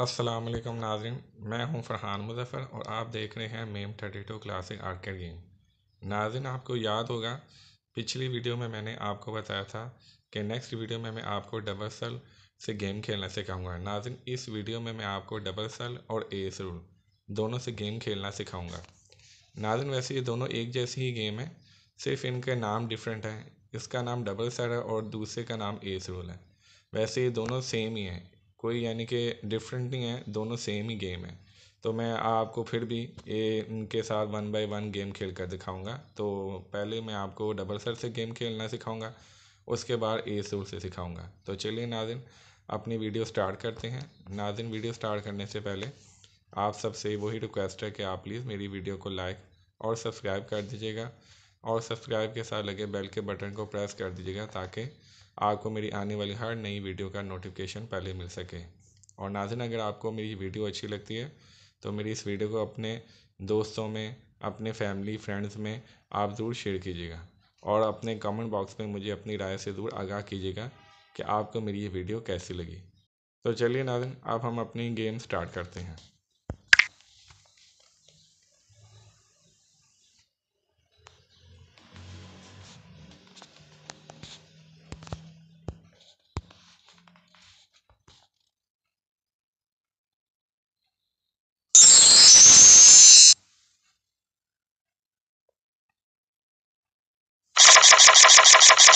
अस्सलाम वालेकुम नाजरीन मैं हूं फरहान मुजफ़र और आप देख रहे हैं MAME thirty two classic arcade game नाजरीन आपको याद होगा पिछली वीडियो में मैंने आपको बताया था कि नेक्स्ट वीडियो में मैं आपको डबल सल से गेम खेलना सिखाऊंगा नाजिन इस वीडियो में मैं आपको डबल सल और एस रूल दोनों से गेम खेलना सिखाऊँगा नाजिन वैसे ये दोनों एक जैसी ही गेम है सिर्फ इनके नाम डिफरेंट हैं इसका नाम डबल सर है और दूसरे का नाम एस रूल है वैसे ये दोनों सेम ही हैं कोई यानी कि डिफरेंट नहीं है दोनों सेम ही गेम है तो मैं आपको फिर भी ये उनके साथ वन बाय वन गेम खेल कर दिखाऊँगा तो पहले मैं आपको डबल सर से गेम खेलना सिखाऊंगा उसके बाद ए सूल से सिखाऊंगा तो चलिए नाजिन अपनी वीडियो स्टार्ट करते हैं नाजिन वीडियो स्टार्ट करने से पहले आप सबसे वही रिक्वेस्ट है कि आप प्लीज़ मेरी वीडियो को लाइक और सब्सक्राइब कर दीजिएगा और सब्सक्राइब के साथ लगे बेल के बटन को प्रेस कर दीजिएगा ताकि आपको मेरी आने वाली हर नई वीडियो का नोटिफिकेशन पहले मिल सके और नाजिन अगर आपको मेरी वीडियो अच्छी लगती है तो मेरी इस वीडियो को अपने दोस्तों में अपने फैमिली फ्रेंड्स में आप ज़रूर शेयर कीजिएगा और अपने कमेंट बॉक्स में मुझे अपनी राय से ज़रूर आगाह कीजिएगा कि आपको मेरी ये वीडियो कैसी लगी तो चलिए नाजन अब हम अपनी गेम स्टार्ट करते हैं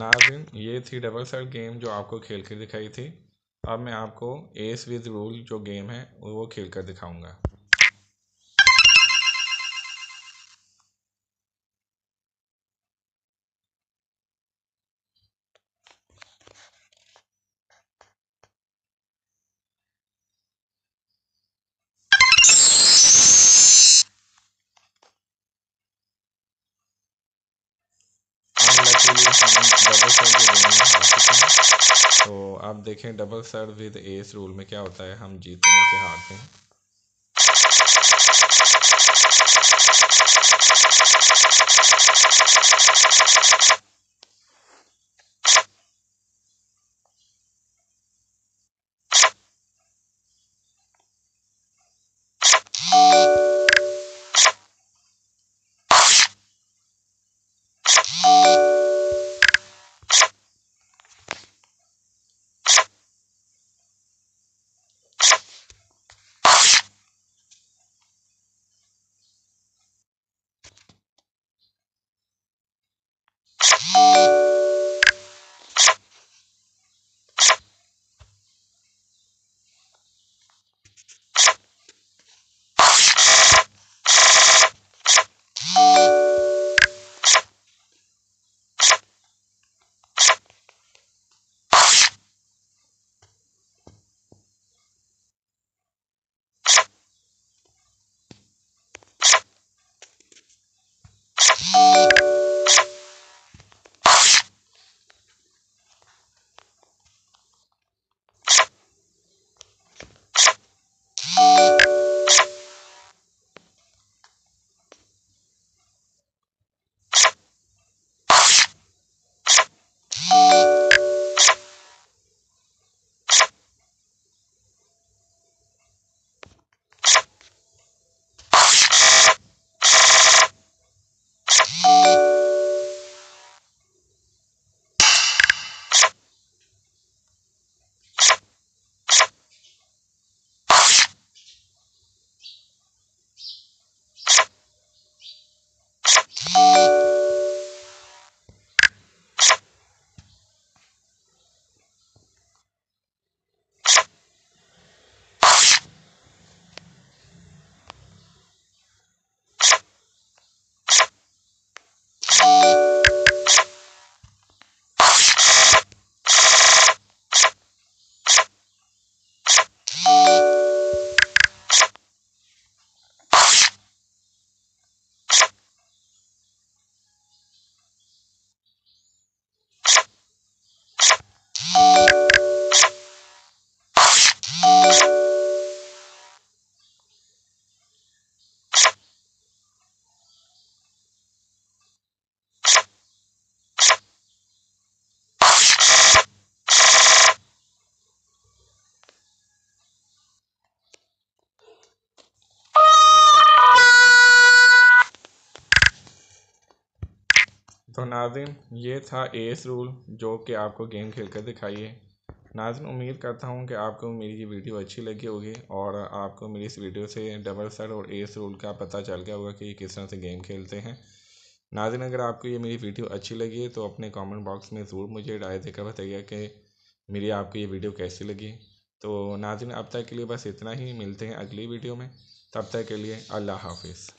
नाजिन ये थी डबल सेल गेम जो आपको खेल के दिखाई थी अब मैं आपको एस विद रूल जो गेम है वो खेल कर दिखाऊंगा के लिए डबल सर्व के रूल में हाथ जीते तो आप देखें double serve with ace rule में क्या होता है हम जीते हैं कि हारते हैं Thank you. तो नाजिन ये था एस रूल जो कि आपको गेम खेल कर दिखाइए नाजिन उम्मीद करता हूँ कि आपको मेरी ये वीडियो अच्छी लगी होगी और आपको मेरी इस वीडियो से डबल सर और एस रूल का पता चल गया होगा कि ये किस तरह से गेम खेलते हैं नाजिन अगर आपको ये मेरी वीडियो अच्छी लगी है तो अपने कमेंट बॉक्स में ज़रूर मुझे राय देकर बताइएगा कि मेरी आपको ये वीडियो कैसी लगी तो नाजिन अब तक के लिए बस इतना ही मिलते हैं अगली वीडियो में तब तक के लिए अल्लाह हाफिज़